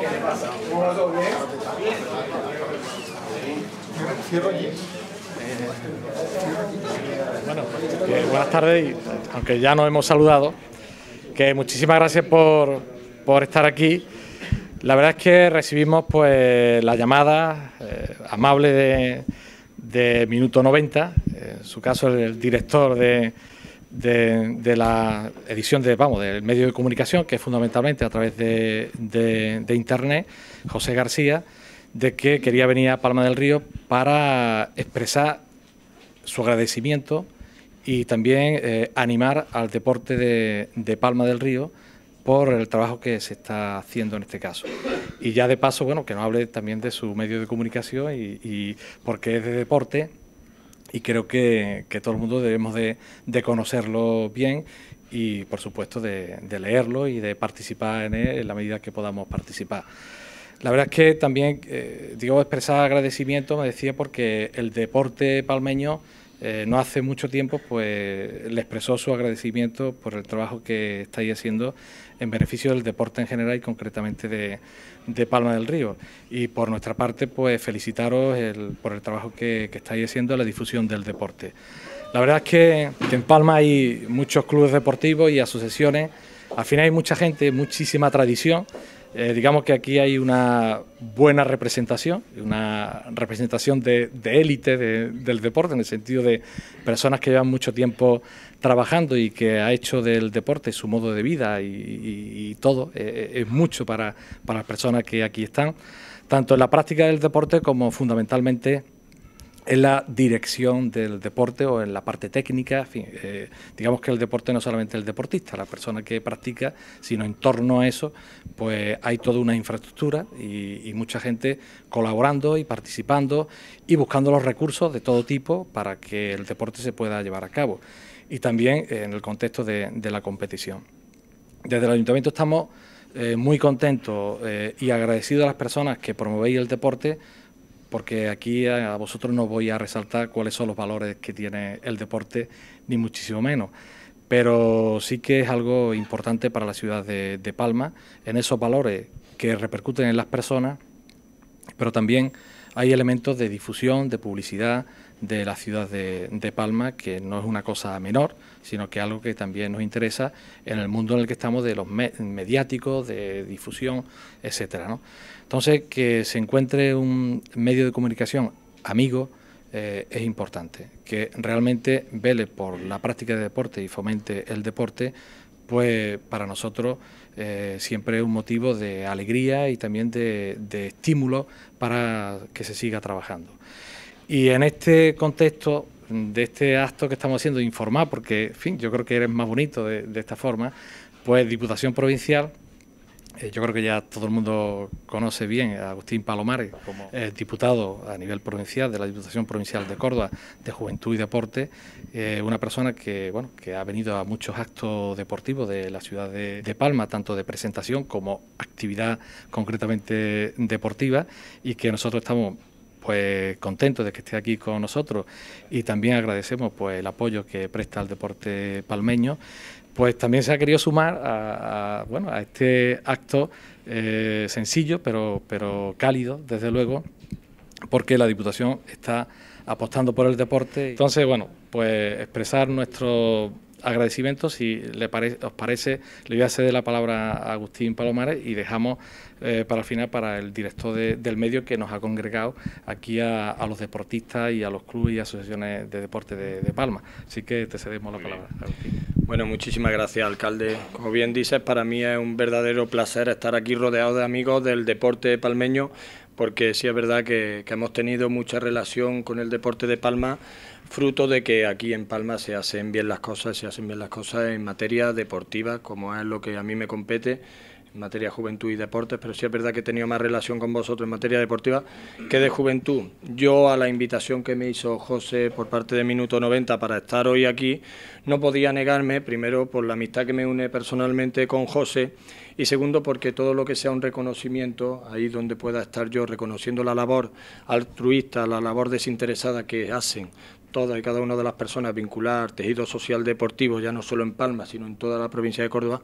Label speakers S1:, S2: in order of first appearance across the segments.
S1: le
S2: Bueno, pues, buenas tardes, aunque ya nos hemos saludado, que muchísimas gracias por, por estar aquí. La verdad es que recibimos pues la llamada eh, amable de Minuto 90, en su caso el director de, de, la edición de, vamos, del medio de comunicación, que es fundamentalmente a través de, Internet, José García, de que quería venir a Palma del Río para expresar su agradecimiento y también eh, animar al deporte de, Palma del Río por el trabajo que se está haciendo en este caso. Y ya de paso, bueno, que nos hable también de su medio de comunicación y, y porque es de deporte y creo que, que, todo el mundo debemos de, conocerlo bien y por supuesto de, leerlo y de participar en él en la medida que podamos participar. La verdad es que también, eh, digo, expresar agradecimiento, me decía, porque el deporte palmeño eh, no hace mucho tiempo pues le expresó su agradecimiento por el trabajo que estáis haciendo en beneficio del deporte en general y concretamente de, Palma del Río. Y por nuestra parte, pues felicitaros por el trabajo que, estáis haciendo en la difusión del deporte. La verdad es que, que en Palma hay muchos clubes deportivos y asociaciones. Al final hay mucha gente, muchísima tradición eh, digamos que aquí hay una buena representación, una representación de, élite del deporte, en el sentido de personas que llevan mucho tiempo trabajando y que ha hecho del deporte su modo de vida y, todo. Eh, eh, es mucho para, para las personas que aquí están, tanto en la práctica del deporte como fundamentalmente en la dirección del deporte o en la parte técnica. Eh, digamos que el deporte no solamente el deportista, la persona que practica, sino en torno a eso, pues hay toda una infraestructura y, mucha gente colaborando y participando y buscando los recursos de todo tipo para que el deporte se pueda llevar a cabo y también en el contexto de, la competición. Desde el ayuntamiento estamos eh, muy contentos eh, y agradecidos a las personas que promovéis el deporte porque aquí a, vosotros no voy a resaltar cuáles son los valores que tiene el deporte, ni muchísimo menos. Pero sí que es algo importante para la ciudad de, Palma, en esos valores que repercuten en las personas, pero también hay elementos de difusión, de publicidad, de la ciudad de, Palma, que no es una cosa menor, sino que algo que también nos interesa en el mundo en el que estamos de los mediáticos, de difusión, etcétera. ¿no? Entonces, que se encuentre un medio de comunicación amigo eh, es importante, que realmente vele por la práctica de deporte y fomente el deporte, pues para nosotros eh, siempre es un motivo de alegría y también de, de estímulo para que se siga trabajando. Y en este contexto de este acto que estamos haciendo, informar, porque, en fin, yo creo que eres más bonito de, esta forma, pues Diputación Provincial eh, yo creo que ya todo el mundo conoce bien a Agustín Palomares como eh, diputado a nivel provincial de la Diputación Provincial de Córdoba de Juventud y Deporte, eh, una persona que bueno que ha venido a muchos actos deportivos de la ciudad de, Palma, tanto de presentación como actividad concretamente deportiva y que nosotros estamos pues contento de que esté aquí con nosotros y también agradecemos pues el apoyo que presta al deporte palmeño, pues también se ha querido sumar a, bueno, a este acto eh, sencillo pero, pero cálido, desde luego, porque la Diputación está apostando por el deporte. Entonces, bueno, pues expresar nuestro agradecimiento, si le os parece, le voy a ceder la palabra a Agustín Palomares y dejamos eh, para el final para el director del medio que nos ha congregado aquí a, los deportistas y a los clubes y asociaciones de deporte de, Palma. Así que te cedemos la palabra, Agustín.
S3: Bueno, muchísimas gracias,
S2: alcalde. Como bien dices,
S3: para mí es un verdadero placer estar aquí rodeado de amigos del deporte palmeño porque sí es verdad que, hemos tenido mucha relación con el deporte de Palma, fruto de que aquí en Palma se hacen bien las cosas, se hacen bien las cosas en materia deportiva, como es lo que a mí me compete en materia de juventud y deportes, pero sí es verdad que he tenido más relación con vosotros en materia deportiva que de juventud. Yo a la invitación que me hizo José por parte de Minuto 90 para estar hoy aquí, no podía negarme, primero por la amistad que me une personalmente con José y segundo porque todo lo que sea un reconocimiento, ahí donde pueda estar yo reconociendo la labor altruista, la labor desinteresada que hacen todas y cada una de las personas vincular tejido social deportivo, ya no solo en Palma, sino en toda la provincia de Córdoba,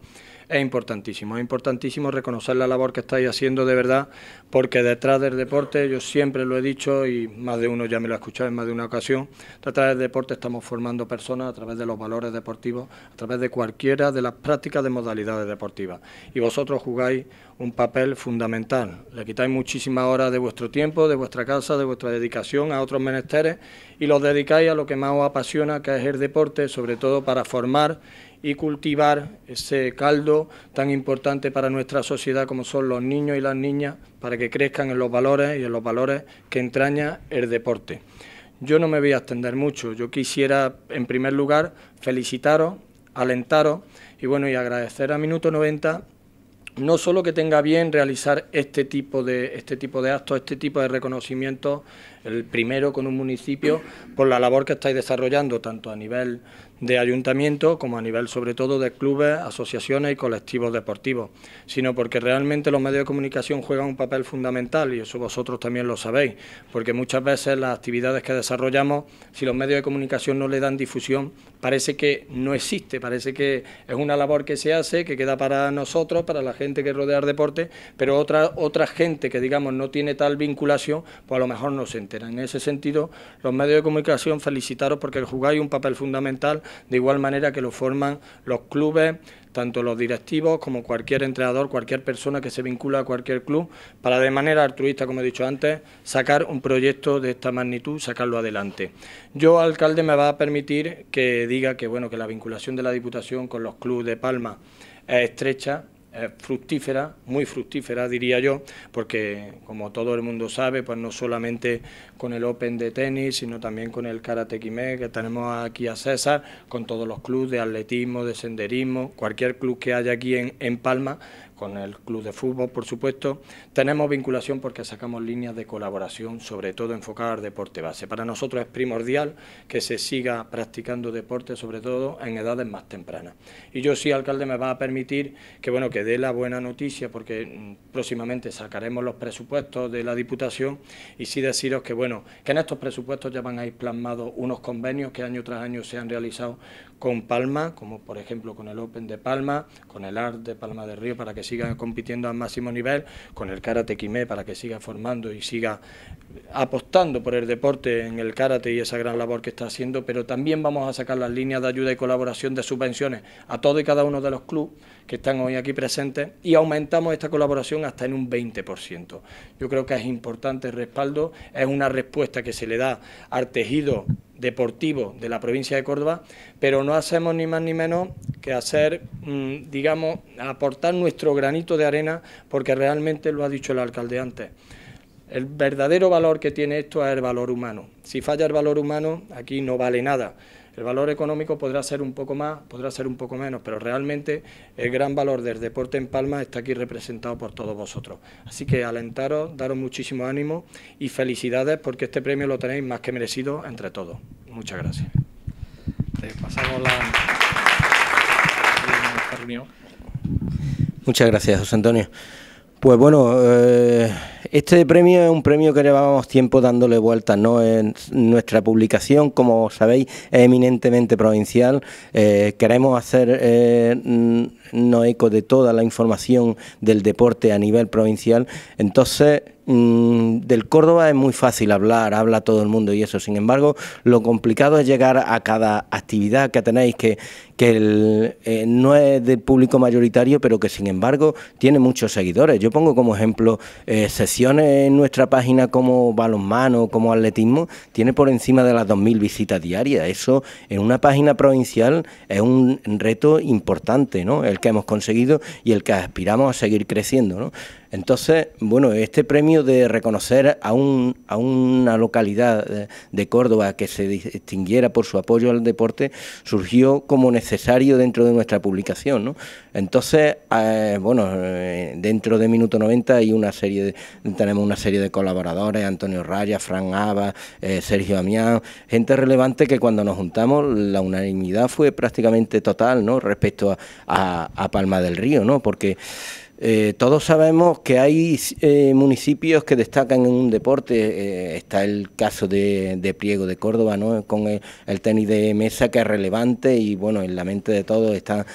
S3: es importantísimo. Es importantísimo reconocer la labor que estáis haciendo de verdad, porque detrás del deporte, yo siempre lo he dicho y más de uno ya me lo ha escuchado en más de una ocasión, detrás del deporte estamos formando personas a través de los valores deportivos, a través de cualquiera de las prácticas de modalidades deportivas. Y vosotros jugáis un papel fundamental. Le quitáis muchísimas horas de vuestro tiempo, de vuestra casa, de vuestra dedicación a otros menesteres y los dedicáis a lo que más os apasiona, que es el deporte, sobre todo para formar y cultivar ese caldo tan importante para nuestra sociedad como son los niños y las niñas, para que crezcan en los valores y en los valores que entraña el deporte. Yo no me voy a extender mucho, yo quisiera en primer lugar felicitaros, alentaros y bueno, y agradecer a Minuto 90 no solo que tenga bien realizar este tipo de, este tipo de actos, este tipo de reconocimiento el primero con un municipio, por la labor que estáis desarrollando, tanto a nivel de ayuntamiento como a nivel sobre todo de clubes, asociaciones y colectivos deportivos, sino porque realmente los medios de comunicación juegan un papel fundamental y eso vosotros también lo sabéis, porque muchas veces las actividades que desarrollamos, si los medios de comunicación no le dan difusión, parece que no existe, parece que es una labor que se hace, que queda para nosotros, para la gente que rodea el deporte, pero otra, otra gente que digamos no tiene tal vinculación, pues a lo mejor no se entera. En ese sentido, los medios de comunicación felicitaros porque jugáis un papel fundamental, de igual manera que lo forman los clubes, tanto los directivos como cualquier entrenador, cualquier persona que se vincula a cualquier club, para de manera altruista, como he dicho antes, sacar un proyecto de esta magnitud, sacarlo adelante. Yo, alcalde, me va a permitir que diga que bueno, que la vinculación de la Diputación con los clubes de Palma es estrecha, eh, fructífera, muy fructífera diría yo, porque como todo el mundo sabe, pues no solamente con el Open de tenis, sino también con el Karate que tenemos aquí a César, con todos los clubes de atletismo, de senderismo, cualquier club que haya aquí en Palma, con el club de fútbol, por supuesto. Tenemos vinculación porque sacamos líneas de colaboración, sobre todo enfocadas al deporte base. Para nosotros es primordial que se siga practicando deporte, sobre todo en edades más tempranas. Y yo sí, alcalde, me va a permitir que, bueno, que dé la buena noticia, porque mm, próximamente sacaremos los presupuestos de la Diputación y sí deciros que, bueno, que en estos presupuestos ya van a ir plasmados unos convenios que año tras año se han realizado con Palma, como por ejemplo con el Open de Palma, con el Art de Palma de Río para que siga compitiendo al máximo nivel, con el Karate Quimé para que siga formando y siga apostando por el deporte en el karate y esa gran labor que está haciendo, pero también vamos a sacar las líneas de ayuda y colaboración de subvenciones a todo y cada uno de los clubes que están hoy aquí presentes y aumentamos esta colaboración hasta en un 20%. Yo creo que es importante el respaldo, es una respuesta que se le da al tejido deportivo de la provincia de Córdoba, pero no hacemos ni más ni menos que hacer, mm, digamos, aportar nuestro granito de arena, porque realmente lo ha dicho el alcalde antes. El verdadero valor que tiene esto es el valor humano. Si falla el valor humano, aquí no vale nada. El valor económico podrá ser un poco más, podrá ser un poco menos, pero realmente el gran valor del deporte en Palma está aquí representado por todos vosotros. Así que alentaros, daros muchísimo ánimo y felicidades porque este premio lo tenéis más que merecido entre todos. Muchas gracias.
S2: Eh, pasamos la...
S1: Muchas gracias, José Antonio. Pues bueno, eh, este premio es un premio que llevábamos tiempo dándole vueltas, ¿no? En nuestra publicación, como sabéis, es eminentemente provincial. Eh, queremos hacer eh, mm, no eco de toda la información del deporte a nivel provincial. Entonces, Mm, del Córdoba es muy fácil hablar, habla todo el mundo y eso. Sin embargo, lo complicado es llegar a cada actividad que tenéis, que, eh, no es del público mayoritario, pero que sin embargo tiene muchos seguidores. Yo pongo como ejemplo eh, sesiones en nuestra página como balonmano, como atletismo, tiene por encima de las 2.000 visitas diarias. Eso en una página provincial es un reto importante, ¿no? El que hemos conseguido y el que aspiramos a seguir creciendo, ¿no? Entonces, bueno, este premio de reconocer a, un, a una localidad de, Córdoba que se distinguiera por su apoyo al deporte surgió como necesario dentro de nuestra publicación. Entonces, eh, bueno, eh, dentro de Minuto 90 hay una serie de, tenemos una serie de colaboradores, Antonio Raya, Fran Ava, eh, Sergio Amián, gente relevante que cuando nos juntamos la unanimidad fue prácticamente total ¿no? respecto a, a Palma del Río, ¿no? porque eh, todos sabemos que hay eh, municipios que destacan en un deporte. Eh, está el caso de, Priego de Córdoba, con el, el, tenis de mesa que es relevante y bueno, en la mente de todos están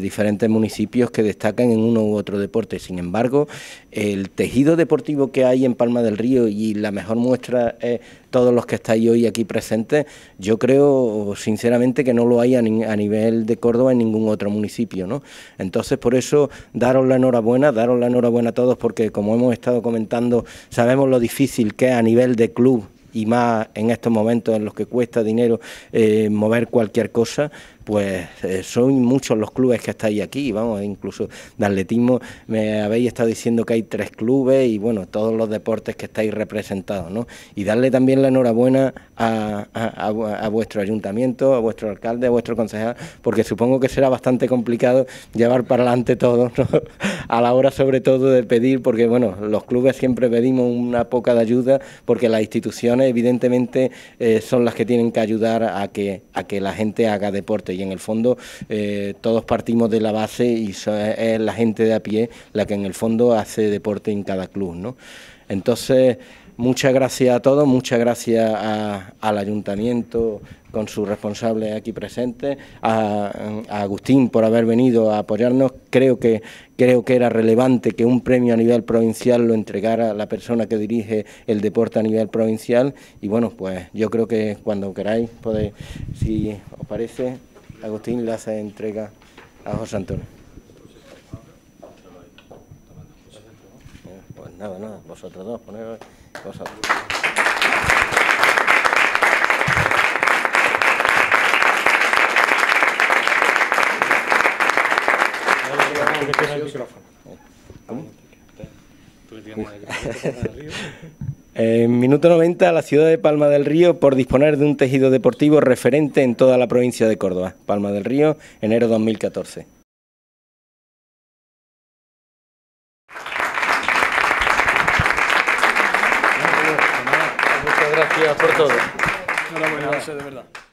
S1: diferentes municipios que destacan en uno u otro deporte. Sin embargo, el tejido deportivo que hay en Palma del Río y la mejor muestra es todos los que estáis hoy aquí presentes, yo creo sinceramente que no lo hay a, nivel de Córdoba en ningún otro municipio. ¿no? Entonces, por eso, daros la enhorabuena, daros la enhorabuena a todos, porque como hemos estado comentando, sabemos lo difícil que es a nivel de club y más en estos momentos en los que cuesta dinero eh, mover cualquier cosa, pues eh, son muchos los clubes que estáis aquí, vamos, e incluso de atletismo me habéis estado diciendo que hay tres clubes y bueno, todos los deportes que estáis representados, ¿no? Y darle también la enhorabuena a, vuestro ayuntamiento, a vuestro alcalde, a vuestro concejal, porque supongo que será bastante complicado llevar para adelante todo, ¿no? a la hora sobre todo de pedir, porque bueno, los clubes siempre pedimos una poca de ayuda, porque las instituciones evidentemente eh, son las que tienen que ayudar a que, a que la gente haga deporte y en el fondo eh, todos partimos de la base y eh, es la gente de a pie la que en el fondo hace deporte en cada club, ¿no? Entonces, muchas gracias a todos, muchas gracias al ayuntamiento con sus responsables aquí presentes, a, Agustín por haber venido a apoyarnos. Creo que, creo que era relevante que un premio a nivel provincial lo entregara la persona que dirige el deporte a nivel provincial. Y bueno, pues yo creo que cuando queráis podéis, si os parece, Agustín le hace entrega a José Antonio. Eh, pues nada, nada, vosotros dos, poneros vosotros. Tú que tienes más en minuto 90, la ciudad de Palma del Río por disponer de un tejido deportivo referente en toda la provincia de Córdoba. Palma del Río, enero 2014.
S2: Muchas gracias por todo.
S3: de verdad.